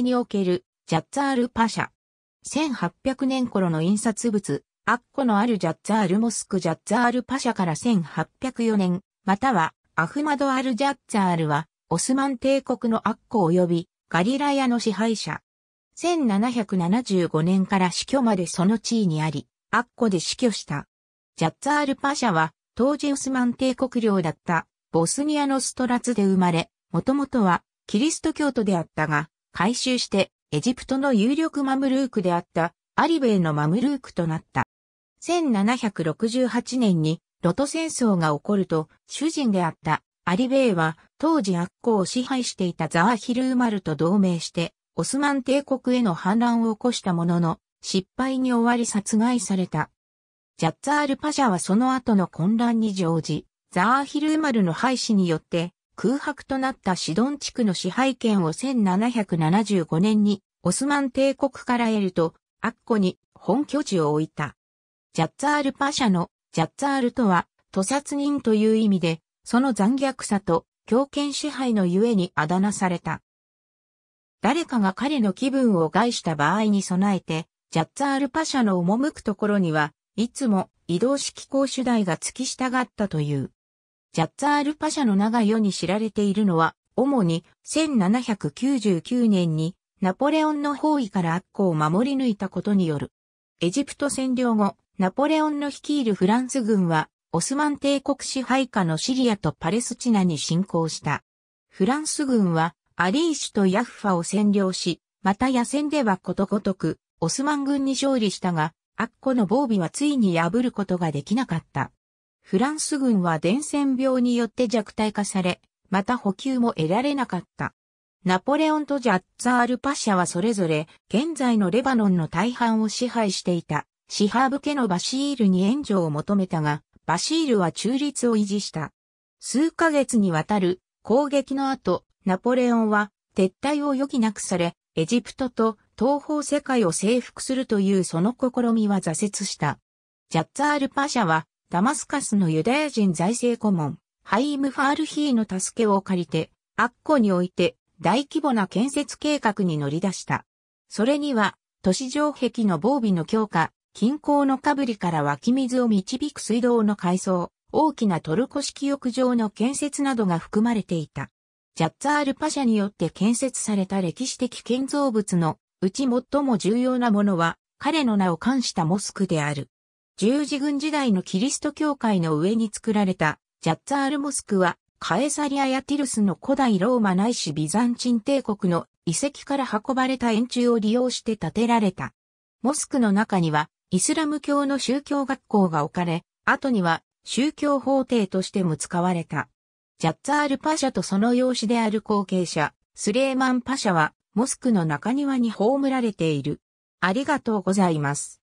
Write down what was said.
におけるジャッツァールパシャ。1800年頃の印刷物、アッコのあるジャッツァールモスクジャッツァールパシャから1804年、またはアフマドアルジャッツァールは、オスマン帝国のアッコ及びガリラヤの支配者。1775年から死去までその地位にあり、アッコで死去した。ジャッツァールパシャは、当時オスマン帝国領だった、ボスニアのストラツで生まれ、もともとは、キリスト教徒であったが、回収して、エジプトの有力マムルークであったアリベイのマムルークとなった。1768年にロト戦争が起こると、主人であったアリベイは当時悪行を支配していたザーヒルーマルと同盟して、オスマン帝国への反乱を起こしたものの、失敗に終わり殺害された。ジャッツァールパシャはその後の混乱に乗じ、ザーヒルーマルの廃止によって、空白となったシドン地区の支配権を1775年にオスマン帝国から得ると、アッコに本拠地を置いた。ジャッツァールパシャのジャッツァールとは、屠殺人という意味で、その残虐さと強権支配のゆえにあだ名された。誰かが彼の気分を害した場合に備えて、ジャッツァールパシャの赴くところには、いつも移動式公主代が付き従ったという。ジャッツァールパシャの名が世に知られているのは、主に1799年にナポレオンの包囲からアッコを守り抜いたことによる。エジプト占領後、ナポレオンの率いるフランス軍は、オスマン帝国支配下のシリアとパレスチナに侵攻した。フランス軍は、アリーシュとヤッファを占領し、また野戦ではことごとく、オスマン軍に勝利したが、アッコの防備はついに破ることができなかった。フランス軍は伝染病によって弱体化され、また補給も得られなかった。ナポレオンとジャッツァールパシャはそれぞれ、現在のレバノンの大半を支配していた、シハーブ家のバシールに援助を求めたが、バシールは中立を維持した。数ヶ月にわたる攻撃の後、ナポレオンは撤退を余儀なくされ、エジプトと東方世界を征服するというその試みは挫折した。ジャッツァールパシャはダマスカスのユダヤ人財政顧問、ハイム・ファールヒーの助けを借りて、アッコにおいて大規模な建設計画に乗り出した。それには、都市城壁の防備の強化、近郊のカブリから湧き水を導く水道の改装、大きなトルコ式浴場の建設などが含まれていた。ジャッツァールパシャによって建設された歴史的建造物のうち最も重要なものは彼の名を冠したモスクである。十字軍時代のキリスト教会の上に作られたジャッツァールモスクはカエサリアやティルスの古代ローマないしビザンチン帝国の遺跡から運ばれた円柱を利用して建てられた。モスクの中にはイスラム教の宗教学校が置かれ、後には宗教法廷としても使われた。ジャッツァールパシャとその養子である後継者、スレーマンパシャはモスクの中庭に葬られている。ありがとうございます。